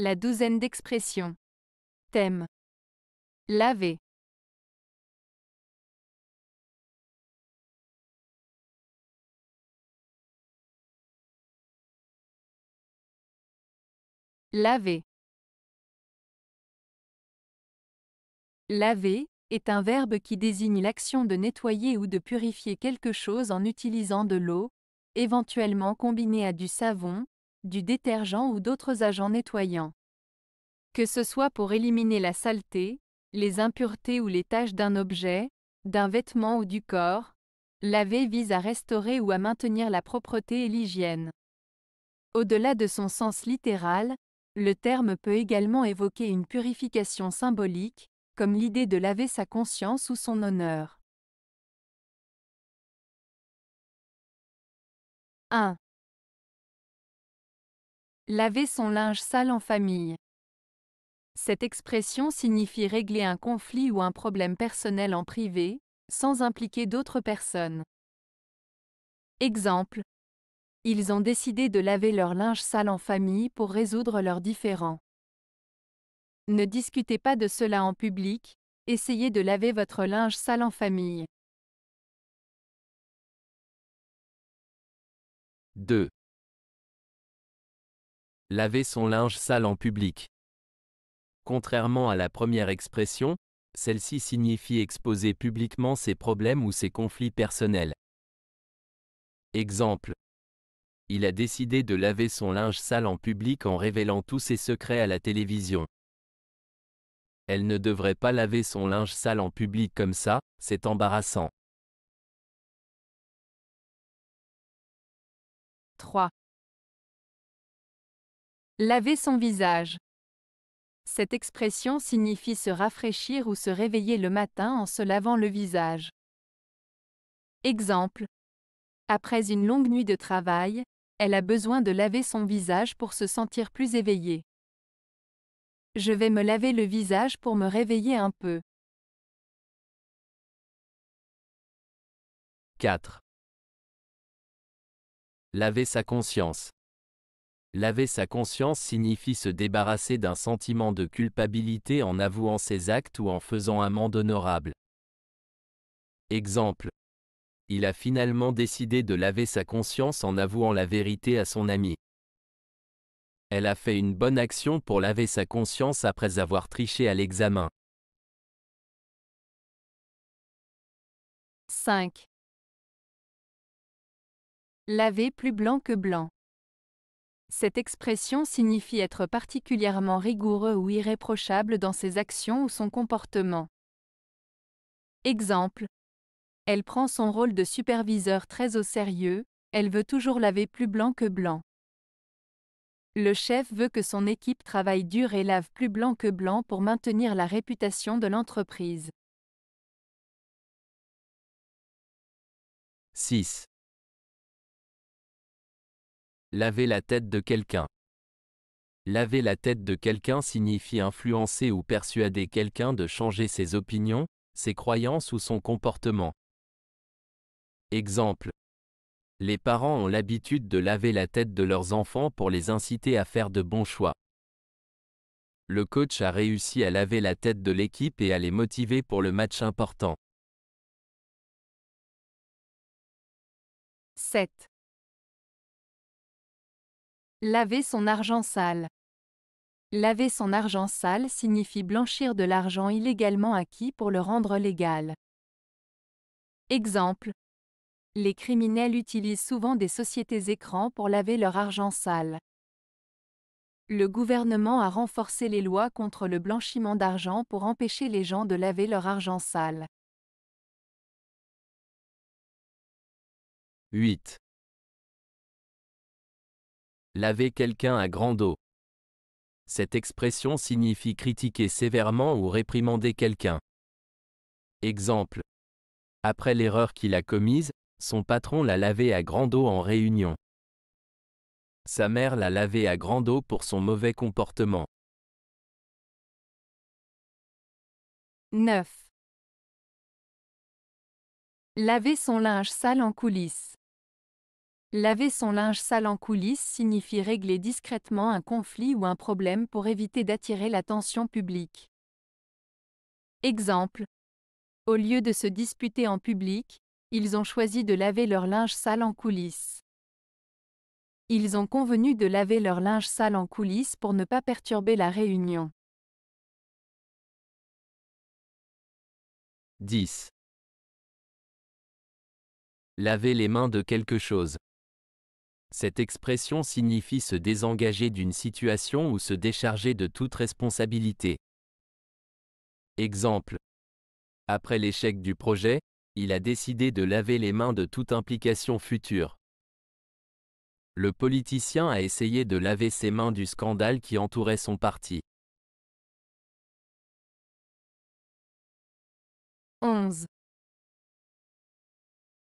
La douzaine d'expressions. Thème. Laver. Laver. Laver est un verbe qui désigne l'action de nettoyer ou de purifier quelque chose en utilisant de l'eau, éventuellement combinée à du savon, du détergent ou d'autres agents nettoyants. Que ce soit pour éliminer la saleté, les impuretés ou les taches d'un objet, d'un vêtement ou du corps, laver vise à restaurer ou à maintenir la propreté et l'hygiène. Au-delà de son sens littéral, le terme peut également évoquer une purification symbolique, comme l'idée de laver sa conscience ou son honneur. 1. Laver son linge sale en famille. Cette expression signifie régler un conflit ou un problème personnel en privé, sans impliquer d'autres personnes. Exemple. Ils ont décidé de laver leur linge sale en famille pour résoudre leurs différends. Ne discutez pas de cela en public, essayez de laver votre linge sale en famille. 2. Laver son linge sale en public. Contrairement à la première expression, celle-ci signifie exposer publiquement ses problèmes ou ses conflits personnels. Exemple. Il a décidé de laver son linge sale en public en révélant tous ses secrets à la télévision. Elle ne devrait pas laver son linge sale en public comme ça, c'est embarrassant. 3. Laver son visage. Cette expression signifie se rafraîchir ou se réveiller le matin en se lavant le visage. Exemple. Après une longue nuit de travail, elle a besoin de laver son visage pour se sentir plus éveillée. Je vais me laver le visage pour me réveiller un peu. 4. Laver sa conscience. Laver sa conscience signifie se débarrasser d'un sentiment de culpabilité en avouant ses actes ou en faisant amende honorable. Exemple. Il a finalement décidé de laver sa conscience en avouant la vérité à son ami. Elle a fait une bonne action pour laver sa conscience après avoir triché à l'examen. 5. Laver plus blanc que blanc. Cette expression signifie être particulièrement rigoureux ou irréprochable dans ses actions ou son comportement. Exemple. Elle prend son rôle de superviseur très au sérieux, elle veut toujours laver plus blanc que blanc. Le chef veut que son équipe travaille dur et lave plus blanc que blanc pour maintenir la réputation de l'entreprise. 6. Laver la tête de quelqu'un. Laver la tête de quelqu'un signifie influencer ou persuader quelqu'un de changer ses opinions, ses croyances ou son comportement. Exemple. Les parents ont l'habitude de laver la tête de leurs enfants pour les inciter à faire de bons choix. Le coach a réussi à laver la tête de l'équipe et à les motiver pour le match important. 7. Laver son argent sale. Laver son argent sale signifie blanchir de l'argent illégalement acquis pour le rendre légal. Exemple. Les criminels utilisent souvent des sociétés écrans pour laver leur argent sale. Le gouvernement a renforcé les lois contre le blanchiment d'argent pour empêcher les gens de laver leur argent sale. 8. Laver quelqu'un à grande eau. Cette expression signifie critiquer sévèrement ou réprimander quelqu'un. Exemple. Après l'erreur qu'il a commise, son patron l'a lavé à grande eau en réunion. Sa mère l'a lavé à grande eau pour son mauvais comportement. 9. Laver son linge sale en coulisses. Laver son linge sale en coulisses signifie régler discrètement un conflit ou un problème pour éviter d'attirer l'attention publique. Exemple. Au lieu de se disputer en public, ils ont choisi de laver leur linge sale en coulisses. Ils ont convenu de laver leur linge sale en coulisses pour ne pas perturber la réunion. 10. Laver les mains de quelque chose. Cette expression signifie se désengager d'une situation ou se décharger de toute responsabilité. Exemple. Après l'échec du projet, il a décidé de laver les mains de toute implication future. Le politicien a essayé de laver ses mains du scandale qui entourait son parti. 11.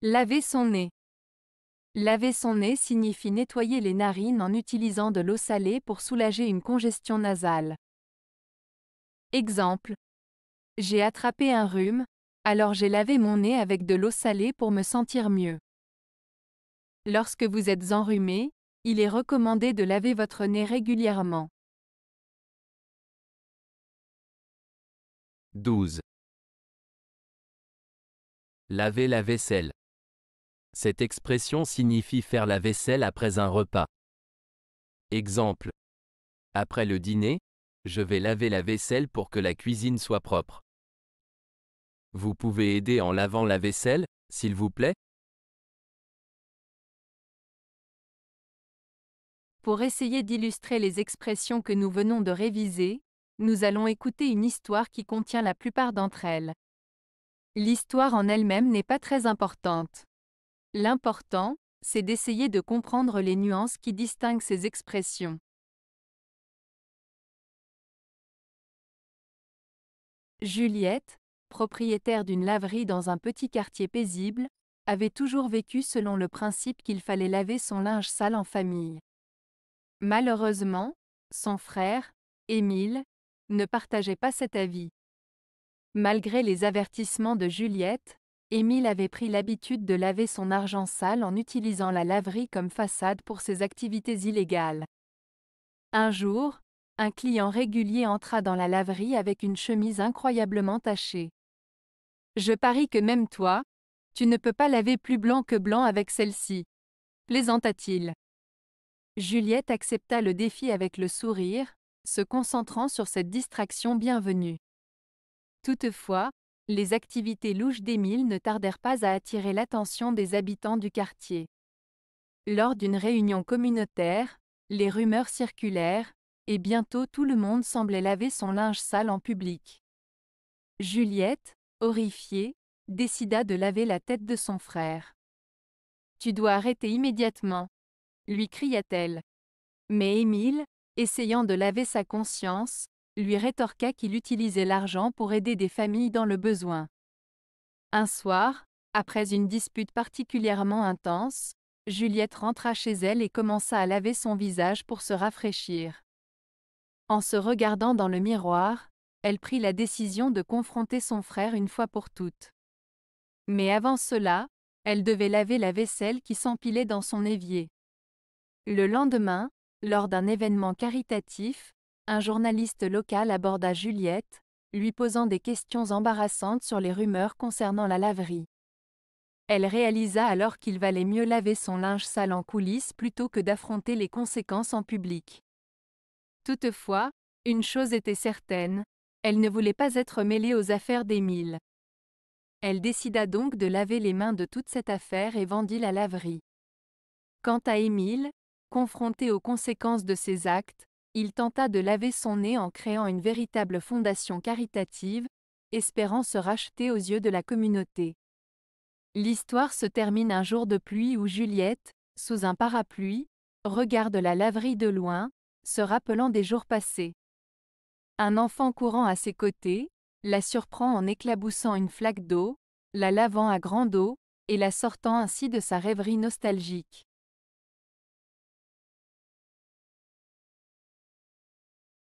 Laver son nez. Laver son nez signifie nettoyer les narines en utilisant de l'eau salée pour soulager une congestion nasale. Exemple. J'ai attrapé un rhume, alors j'ai lavé mon nez avec de l'eau salée pour me sentir mieux. Lorsque vous êtes enrhumé, il est recommandé de laver votre nez régulièrement. 12. Laver la vaisselle. Cette expression signifie faire la vaisselle après un repas. Exemple. Après le dîner, je vais laver la vaisselle pour que la cuisine soit propre. Vous pouvez aider en lavant la vaisselle, s'il vous plaît Pour essayer d'illustrer les expressions que nous venons de réviser, nous allons écouter une histoire qui contient la plupart d'entre elles. L'histoire en elle-même n'est pas très importante. L'important, c'est d'essayer de comprendre les nuances qui distinguent ces expressions. Juliette, propriétaire d'une laverie dans un petit quartier paisible, avait toujours vécu selon le principe qu'il fallait laver son linge sale en famille. Malheureusement, son frère, Émile, ne partageait pas cet avis. Malgré les avertissements de Juliette, Émile avait pris l'habitude de laver son argent sale en utilisant la laverie comme façade pour ses activités illégales. Un jour, un client régulier entra dans la laverie avec une chemise incroyablement tachée. Je parie que même toi, tu ne peux pas laver plus blanc que blanc avec celle-ci. Plaisanta-t-il. Juliette accepta le défi avec le sourire, se concentrant sur cette distraction bienvenue. Toutefois, les activités louches d'Émile ne tardèrent pas à attirer l'attention des habitants du quartier. Lors d'une réunion communautaire, les rumeurs circulèrent, et bientôt tout le monde semblait laver son linge sale en public. Juliette, horrifiée, décida de laver la tête de son frère. Tu dois arrêter immédiatement, lui cria-t-elle. Mais Émile, essayant de laver sa conscience, lui rétorqua qu'il utilisait l'argent pour aider des familles dans le besoin. Un soir, après une dispute particulièrement intense, Juliette rentra chez elle et commença à laver son visage pour se rafraîchir. En se regardant dans le miroir, elle prit la décision de confronter son frère une fois pour toutes. Mais avant cela, elle devait laver la vaisselle qui s'empilait dans son évier. Le lendemain, lors d'un événement caritatif, un journaliste local aborda Juliette, lui posant des questions embarrassantes sur les rumeurs concernant la laverie. Elle réalisa alors qu'il valait mieux laver son linge sale en coulisses plutôt que d'affronter les conséquences en public. Toutefois, une chose était certaine, elle ne voulait pas être mêlée aux affaires d'Émile. Elle décida donc de laver les mains de toute cette affaire et vendit la laverie. Quant à Émile, confronté aux conséquences de ses actes, il tenta de laver son nez en créant une véritable fondation caritative, espérant se racheter aux yeux de la communauté. L'histoire se termine un jour de pluie où Juliette, sous un parapluie, regarde la laverie de loin, se rappelant des jours passés. Un enfant courant à ses côtés, la surprend en éclaboussant une flaque d'eau, la lavant à grande eau, et la sortant ainsi de sa rêverie nostalgique.